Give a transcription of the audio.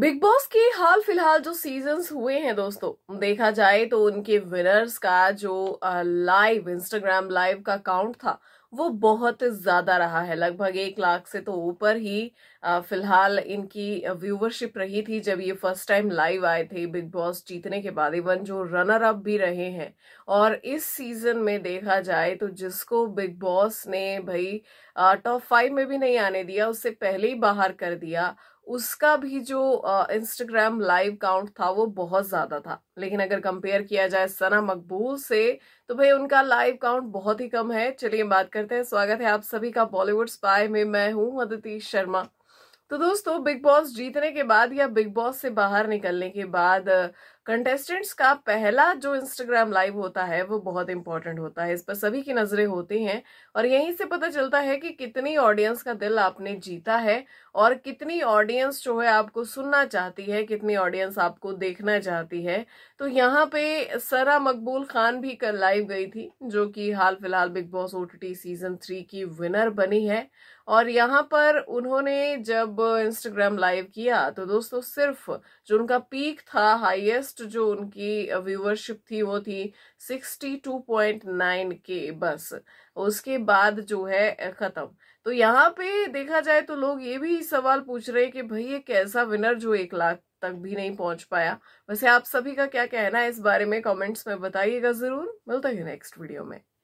big boss के हाल फिलहाल जो सीजन हुए हैं दोस्तों देखा जाए तो उनके विनर्स का जो लाइव इंस्टाग्राम लाइव का काउंट था वो बहुत ज़्यादा रहा है लगभग एक लाख से तो ऊपर ही फिलहाल इनकी व्यूवरशिप रही थी जब ये फर्स्ट टाइम लाइव आए थे बिग बॉस जीतने के बाद इवन जो रनर अप भी रहे हैं और इस सीज़न में देखा जाए तो जिसको बिग बॉस ने भाई टॉप फाइव में भी नहीं आने दिया उससे पहले ही बाहर कर दिया उसका भी जो इंस्टाग्राम लाइव काउंट था वो बहुत ज़्यादा था लेकिन अगर कंपेयर किया जाए सना मकबूल से तो भाई उनका लाइव काउंट बहुत ही कम है चलिए बात करते हैं स्वागत है आप सभी का बॉलीवुड स्पाई में मैं हूँ अदिति शर्मा तो दोस्तों बिग बॉस जीतने के बाद या बिग बॉस से बाहर निकलने के बाद कंटेस्टेंट्स का पहला जो इंस्टाग्राम लाइव होता है वो बहुत इंपॉर्टेंट होता है इस पर सभी की नज़रें होती हैं और यहीं से पता चलता है कि कितनी ऑडियंस का दिल आपने जीता है और कितनी ऑडियंस जो है आपको सुनना चाहती है कितनी ऑडियंस आपको देखना चाहती है तो यहाँ पे सरा मकबूल खान भी कल लाइव गई थी जो कि हाल फिलहाल Bigg Boss O season three की विनर बनी है और यहाँ पर उन्होंने जब इंस्टाग्राम लाइव किया तो दोस्तों सिर्फ जो उनका पीक था हाईएस्ट लास्ट जो उनकी व्यूवरशिप थी वो थी 62.9 के बस उसके बाद जो है ख़त्म तो यहाँ पे देखा जाए तो लोग ये भी सवाल पूछ रहे हैं कि भाई एक ऐसा विनर जो एक लाख तक भी नहीं पहुंच पाया वैसे आप सभी का क्या कहना है इस बारे में कमेंट्स में बताइएगा ज़रूर मिलता है नेक्स्ट वीडियो में